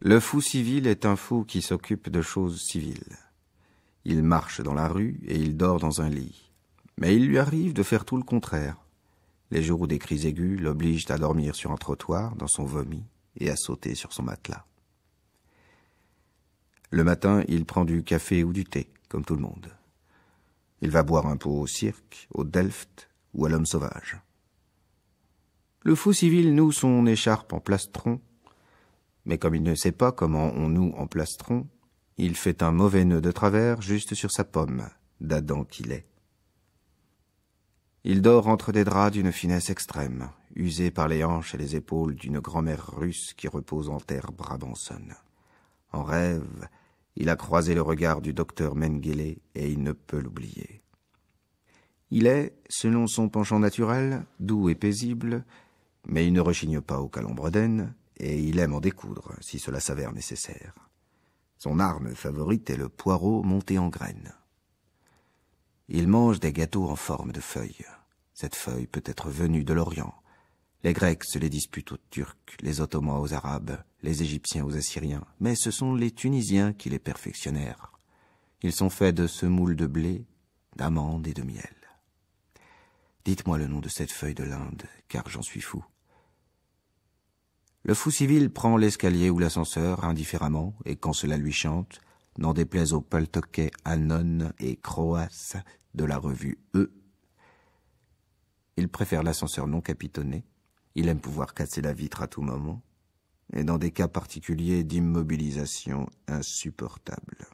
Le fou civil est un fou qui s'occupe de choses civiles. Il marche dans la rue et il dort dans un lit. Mais il lui arrive de faire tout le contraire. Les jours où des cris aigus l'obligent à dormir sur un trottoir, dans son vomi, et à sauter sur son matelas. Le matin, il prend du café ou du thé, comme tout le monde. Il va boire un pot au cirque, au Delft ou à l'homme sauvage. Le fou civil noue son écharpe en plastron mais comme il ne sait pas comment on nous en il fait un mauvais nœud de travers juste sur sa pomme, d'Adam qu'il est. Il dort entre des draps d'une finesse extrême, usé par les hanches et les épaules d'une grand-mère russe qui repose en terre brabançonne. En rêve, il a croisé le regard du docteur Mengele et il ne peut l'oublier. Il est, selon son penchant naturel, doux et paisible, mais il ne rechigne pas au calombre et il aime en découdre, si cela s'avère nécessaire. Son arme favorite est le poireau monté en graines. Il mange des gâteaux en forme de feuilles. Cette feuille peut être venue de l'Orient. Les Grecs se les disputent aux Turcs, les Ottomans aux Arabes, les Égyptiens aux Assyriens, mais ce sont les Tunisiens qui les perfectionnèrent. Ils sont faits de semoule de blé, d'amandes et de miel. Dites-moi le nom de cette feuille de l'Inde, car j'en suis fou. Le fou civil prend l'escalier ou l'ascenseur indifféremment, et quand cela lui chante, n'en déplaise aux paltoquets Anon et Croas de la revue E, il préfère l'ascenseur non capitonné, il aime pouvoir casser la vitre à tout moment, et dans des cas particuliers d'immobilisation insupportable.